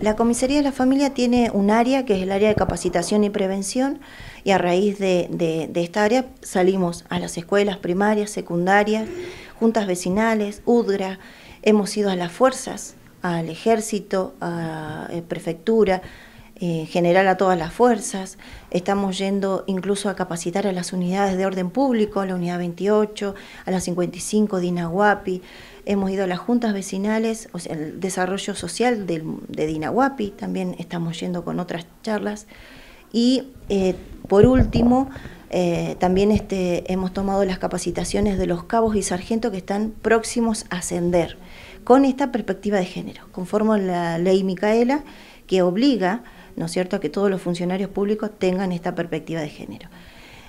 La Comisaría de la Familia tiene un área que es el área de capacitación y prevención y a raíz de, esta área salimos a las escuelas primarias, secundarias, juntas vecinales, UDRA, hemos ido a las fuerzas, al ejército, a eh, prefectura, general a todas las fuerzas. Estamos yendo incluso a capacitar a las unidades de orden público, a la unidad 28, a la 55 Dinahuapi, Hemos ido a las juntas vecinales, o el desarrollo social de, de Dinahuapi, también estamos yendo con otras charlas. Y eh, por último, eh, también este, hemos tomado las capacitaciones de los cabos y sargentos que están próximos a ascender, con esta perspectiva de género, conforme a la ley Micaela, que obliga ¿no es cierto?, que todos los funcionarios públicos tengan esta perspectiva de género.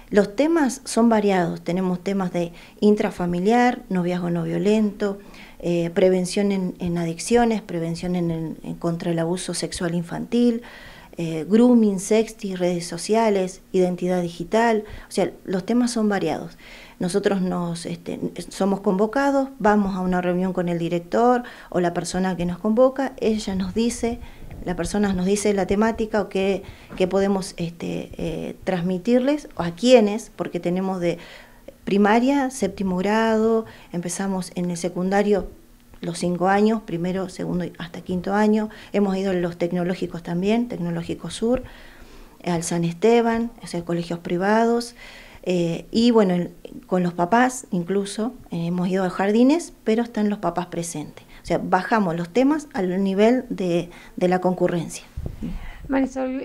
Los temas son variados, tenemos temas de intrafamiliar, noviazgo no violento, eh, prevención en, adicciones, prevención contra el abuso sexual infantil, eh, grooming, sexting, redes sociales, identidad digital, o sea, los temas son variados. Nosotros nos este, somos convocados, vamos a una reunión con el director o la persona que nos convoca, ella nos dice la persona nos dice la temática o qué, podemos este, eh, transmitirles, o a quiénes, porque tenemos de primaria, séptimo grado, empezamos en el secundario los cinco años, primero, segundo y hasta quinto año, hemos ido en los tecnológicos también, Tecnológico Sur, al San Esteban, o sea, colegios privados, eh, y bueno, con los papás incluso, eh, hemos ido a jardines, pero están los papás presentes. O sea, bajamos los temas al nivel de, la concurrencia. Marisol,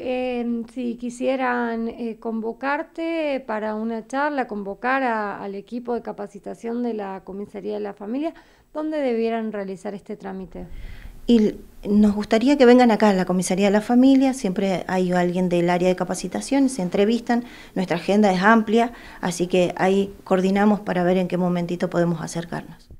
si quisieran eh, convocarte para una charla, convocar al equipo de capacitación de la Comisaría de la Familia, ¿dónde debieran realizar este trámite? Y nos gustaría que vengan acá a la Comisaría de la Familia, siempre hay alguien del área de capacitación, se entrevistan, nuestra agenda es amplia, así que ahí coordinamos para ver en qué momentito podemos acercarnos.